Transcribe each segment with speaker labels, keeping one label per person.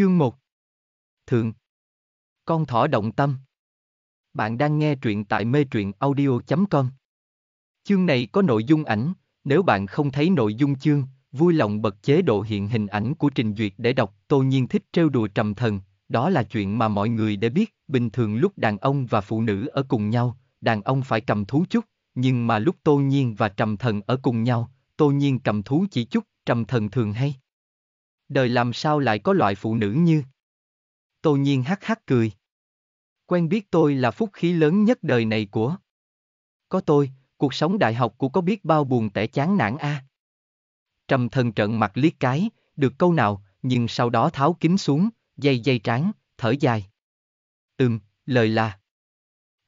Speaker 1: Chương 1 Thượng Con thỏ động tâm Bạn đang nghe truyện tại mê truyện audio.com Chương này có nội dung ảnh, nếu bạn không thấy nội dung chương, vui lòng bật chế độ hiện hình ảnh của trình duyệt để đọc, tô nhiên thích trêu đùa trầm thần, đó là chuyện mà mọi người để biết, bình thường lúc đàn ông và phụ nữ ở cùng nhau, đàn ông phải cầm thú chút, nhưng mà lúc tô nhiên và trầm thần ở cùng nhau, tô nhiên cầm thú chỉ chút, trầm thần thường hay đời làm sao lại có loại phụ nữ như... Tô nhiên hắc hắc cười. Quen biết tôi là phúc khí lớn nhất đời này của. Có tôi, cuộc sống đại học của có biết bao buồn tẻ chán nản a. À? Trầm thần trận mặt liếc cái, được câu nào, nhưng sau đó tháo kính xuống, dây dây trán, thở dài. Ừm, lời là.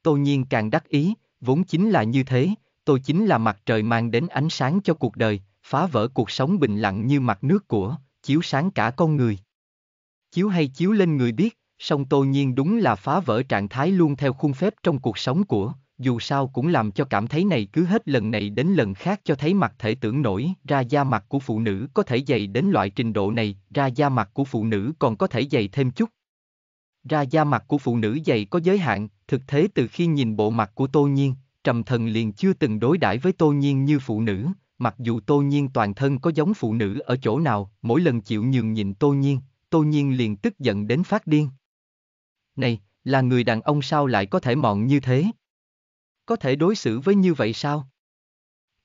Speaker 1: Tô nhiên càng đắc ý, vốn chính là như thế, tôi chính là mặt trời mang đến ánh sáng cho cuộc đời, phá vỡ cuộc sống bình lặng như mặt nước của, chiếu sáng cả con người. Chiếu hay chiếu lên người biết, song tô nhiên đúng là phá vỡ trạng thái luôn theo khuôn phép trong cuộc sống của, dù sao cũng làm cho cảm thấy này cứ hết lần này đến lần khác cho thấy mặt thể tưởng nổi ra da mặt của phụ nữ có thể dày đến loại trình độ này, ra da mặt của phụ nữ còn có thể dày thêm chút. Ra da mặt của phụ nữ dày có giới hạn, thực thế từ khi nhìn bộ mặt của tô nhiên, trầm thần liền chưa từng đối đãi với tô nhiên như phụ nữ, mặc dù Tô Nhiên toàn thân có giống phụ nữ ở chỗ nào, mỗi lần chịu nhường nhịn Tô Nhiên, Tô Nhiên liền tức giận đến phát điên. Này, là người đàn ông sao lại có thể mọn như thế? Có thể đối xử với như vậy sao?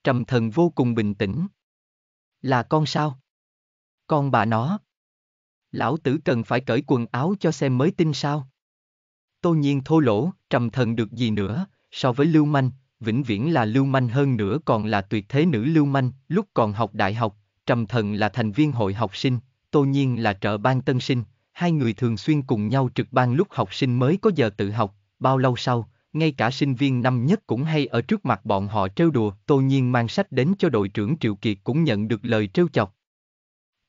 Speaker 1: Trầm thần vô cùng bình tĩnh. Là con sao? Con bà nó. Lão tử cần phải cởi quần áo cho xem mới tin sao? Tô nhiên thô lỗ, trầm thần được gì nữa, so với lưu manh, vĩnh viễn là lưu manh hơn nữa còn là tuyệt thế nữ lưu manh, lúc còn học đại học, Trầm Thần là thành viên hội học sinh, Tô Nhiên là trợ ban tân sinh, hai người thường xuyên cùng nhau trực ban lúc học sinh mới có giờ tự học, bao lâu sau, ngay cả sinh viên năm nhất cũng hay ở trước mặt bọn họ trêu đùa, Tô Nhiên mang sách đến cho đội trưởng Triệu Kiệt cũng nhận được lời trêu chọc.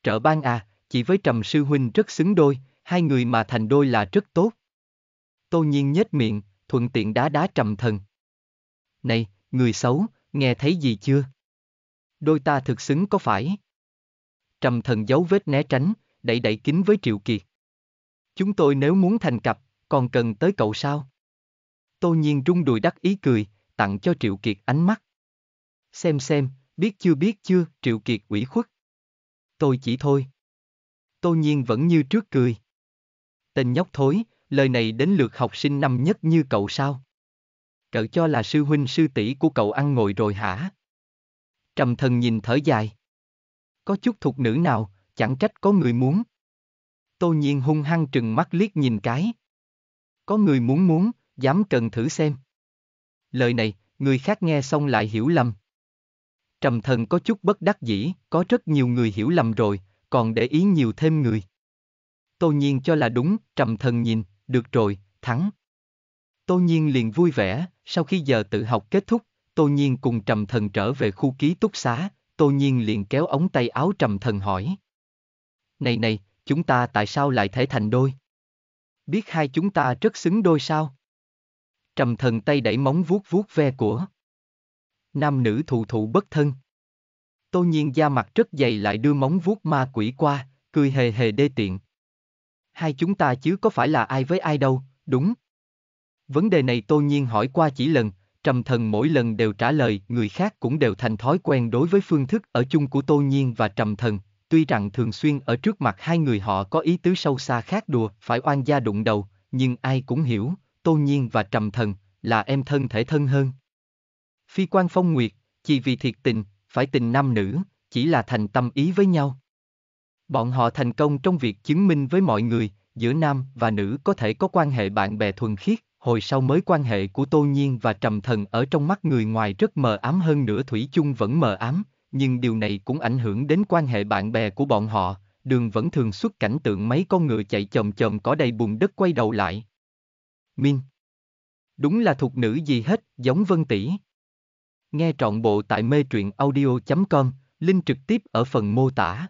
Speaker 1: Trợ ban à, chỉ với Trầm Sư Huynh rất xứng đôi, hai người mà thành đôi là rất tốt. Tô Nhiên nhếch miệng, thuận tiện đá đá Trầm Thần, này, người xấu, nghe thấy gì chưa? Đôi ta thực xứng có phải? Trầm thần giấu vết né tránh, đẩy đẩy kính với Triệu Kiệt. Chúng tôi nếu muốn thành cặp, còn cần tới cậu sao? Tô nhiên rung đùi đắc ý cười, tặng cho Triệu Kiệt ánh mắt. Xem xem, biết chưa biết chưa, Triệu Kiệt ủy khuất. Tôi chỉ thôi. Tô nhiên vẫn như trước cười. Tên nhóc thối, lời này đến lượt học sinh năm nhất như cậu sao? cỡ cho là sư huynh sư tỷ của cậu ăn ngồi rồi hả? Trầm thần nhìn thở dài. Có chút thuộc nữ nào, chẳng trách có người muốn. Tô nhiên hung hăng trừng mắt liếc nhìn cái. Có người muốn muốn, dám cần thử xem. Lời này, người khác nghe xong lại hiểu lầm. Trầm thần có chút bất đắc dĩ, có rất nhiều người hiểu lầm rồi, còn để ý nhiều thêm người. Tô nhiên cho là đúng, trầm thần nhìn, được rồi, thắng. Tô nhiên liền vui vẻ, sau khi giờ tự học kết thúc, Tô Nhiên cùng Trầm Thần trở về khu ký túc xá, Tô Nhiên liền kéo ống tay áo Trầm Thần hỏi. Này này, chúng ta tại sao lại thể thành đôi? Biết hai chúng ta rất xứng đôi sao? Trầm Thần tay đẩy móng vuốt vuốt ve của. Nam nữ thụ thụ bất thân. Tô Nhiên da mặt rất dày lại đưa móng vuốt ma quỷ qua, cười hề hề đê tiện. Hai chúng ta chứ có phải là ai với ai đâu, đúng? Vấn đề này Tô Nhiên hỏi qua chỉ lần, Trầm Thần mỗi lần đều trả lời, người khác cũng đều thành thói quen đối với phương thức ở chung của Tô Nhiên và Trầm Thần, tuy rằng thường xuyên ở trước mặt hai người họ có ý tứ sâu xa khác đùa, phải oan gia đụng đầu, nhưng ai cũng hiểu, Tô Nhiên và Trầm Thần là em thân thể thân hơn. Phi quan phong nguyệt, chỉ vì thiệt tình, phải tình nam nữ, chỉ là thành tâm ý với nhau. Bọn họ thành công trong việc chứng minh với mọi người, giữa nam và nữ có thể có quan hệ bạn bè thuần khiết, hồi sau mới quan hệ của Tô Nhiên và Trầm Thần ở trong mắt người ngoài rất mờ ám hơn nữa Thủy chung vẫn mờ ám, nhưng điều này cũng ảnh hưởng đến quan hệ bạn bè của bọn họ, đường vẫn thường xuất cảnh tượng mấy con ngựa chạy chồm chồm có đầy bùn đất quay đầu lại. Min Đúng là thuộc nữ gì hết, giống Vân Tỷ. Nghe trọn bộ tại mê truyện audio.com, link trực tiếp ở phần mô tả.